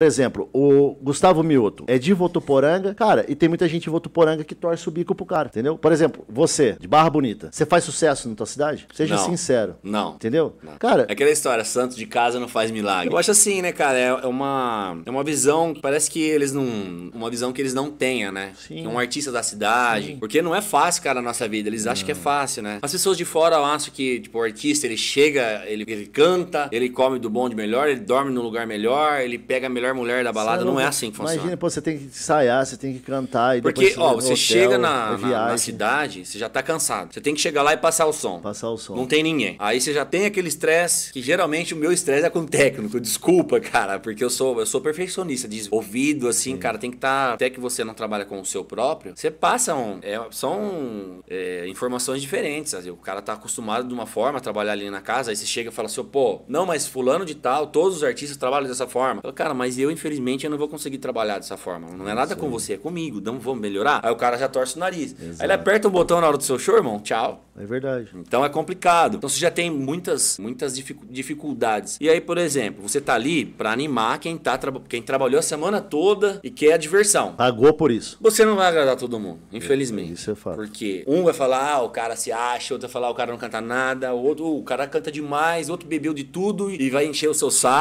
Por exemplo, o Gustavo Mioto é de Votuporanga, cara, e tem muita gente de Votuporanga que torce o bico pro cara, entendeu? Por exemplo, você, de Barra Bonita, você faz sucesso na tua cidade? Seja não, sincero. Não. Entendeu? Não. Cara. É aquela história, santo de casa não faz milagre. Eu acho assim, né, cara? É, é uma, é uma visão, parece que eles não. Uma visão que eles não tenham, né? Sim. Que é um artista da cidade. Sim. Porque não é fácil, cara, a nossa vida. Eles não. acham que é fácil, né? As pessoas de fora acham que, tipo, o artista, ele chega, ele, ele canta, ele come do bom de melhor, ele dorme no lugar melhor, ele pega a melhor melhor mulher da balada, não, é não, é assim que funciona. Imagina, pô, você tem que ensaiar, você tem que cantar e Porque, você ó, você hotel, chega na, é na, na, cidade, você já tá cansado. Você tem que chegar lá e passar o som. Passar o som. Não tem ninguém. Aí você já tem aquele estresse, que geralmente o meu estresse é com o técnico. Desculpa, cara, porque eu sou, eu sou perfeccionista. De ouvido, assim, Sim. cara, tem que estar. Tá, até que você não trabalha com o seu próprio, você passa um. É, são é, informações diferentes. Assim, o cara tá acostumado de uma forma a trabalhar ali na casa, aí você chega e fala assim, pô, não, mas fulano de tal, todos os artistas trabalham dessa forma. Falo, cara, mas eu, infelizmente, eu não vou conseguir trabalhar dessa forma. Não é nada Sim. com você, é comigo, não vamos melhorar. Aí o cara já torce o nariz. Exato. Aí ele aperta um botão na hora do seu show, irmão, tchau. É verdade. Então é complicado. Então você já tem muitas, muitas dificuldades. E aí, por exemplo, você tá ali para animar quem, tá, quem trabalhou a semana toda e quer a diversão. Pagou por isso. Você não vai agradar todo mundo, é, infelizmente. Isso é fato. Porque um vai falar, ah, o cara se acha, outro vai falar, o cara não canta nada, o outro, uh, o cara canta demais, outro bebeu de tudo e vai encher o seu saco.